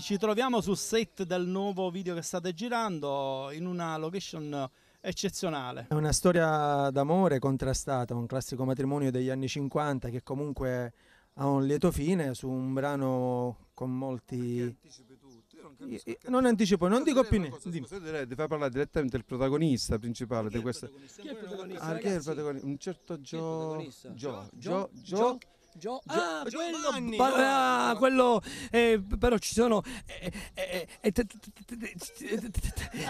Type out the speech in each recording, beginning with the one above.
Ci troviamo sul set del nuovo video che state girando in una location eccezionale. È una storia d'amore contrastata, un classico matrimonio degli anni 50 che comunque ha un lieto fine su un brano con molti... Non, io, non anticipo, non dico più niente. Ti far parlare direttamente del protagonista principale di questo. Chi è il protagonista? Ah, chi è il protagonista? Un certo Gio. Gio. Gio. Gio. Gio- ah, Gio- Giovanni! Ba- ah, quello... Eh, però ci sono...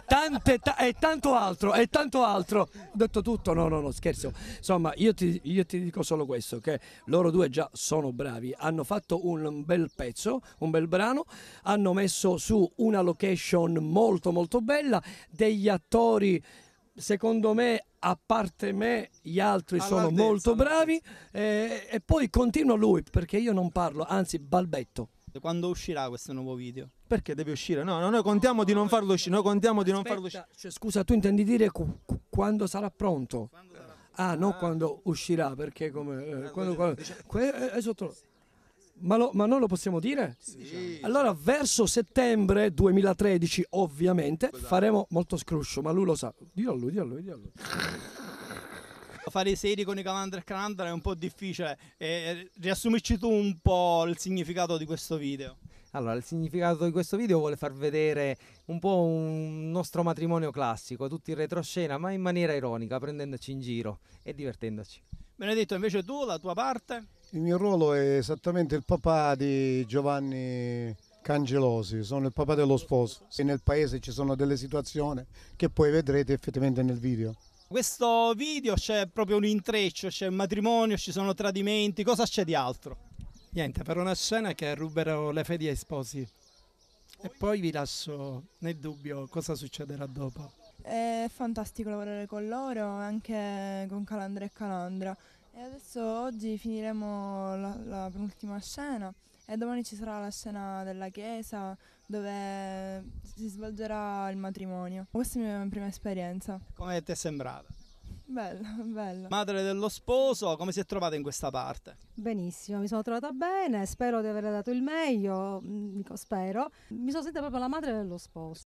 tante... e tanto altro, e tanto altro. Ho detto tutto, no, no, no, scherzo. Insomma, io ti, io ti dico solo questo, che loro due già sono bravi. Hanno fatto un bel pezzo, un bel brano, hanno messo su una location molto molto bella, degli attori secondo me a parte me gli altri sono molto bravi eh, e poi continua lui perché io non parlo anzi balbetto quando uscirà questo nuovo video? Perché deve uscire? No, no noi contiamo di non farlo uscire. Noi contiamo di non Aspetta, farlo uscire. Cioè, scusa, tu intendi dire cu- cu- quando sarà pronto? Quando sarà ah, non ah. quando uscirà, perché come... Eh, quando, eh, quando, dice, que- eh, sotto, ma, lo, ma, non lo possiamo dire? Sì. Diciamo. Allora, verso settembre 2013, ovviamente, faremo molto scruscio, ma lui lo sa. Dillo a lui, dillo a lui, dillo a lui. Fare i seri con i e Canandra è un po' difficile. Eh, riassumici tu un po' il significato di questo video. Allora, il significato di questo video vuole far vedere un po' un nostro matrimonio classico, tutti in retroscena, ma in maniera ironica, prendendoci in giro e divertendoci. Benedetto, invece tu, la tua parte? Il mio ruolo è esattamente il papà di Giovanni Cangelosi, sono il papà dello sposo. Se nel paese ci sono delle situazioni che poi vedrete effettivamente nel video. Questo video c'è proprio un intreccio, c'è un matrimonio, ci sono tradimenti, cosa c'è di altro? Niente, per una scena che ruberò le fedi ai sposi e poi vi lascio nel dubbio cosa succederà dopo. È fantastico lavorare con loro, anche con Calandra e Calandra. E adesso oggi finiremo la, la penultima scena e domani ci sarà la scena della chiesa dove si svolgerà il matrimonio. Questa è la mia prima esperienza. Come ti è sembrata? Bella, bella. Madre dello sposo, come si è trovata in questa parte? Benissimo, mi sono trovata bene, spero di aver dato il meglio, mm, dico spero. Mi sono sentita proprio la madre dello sposo.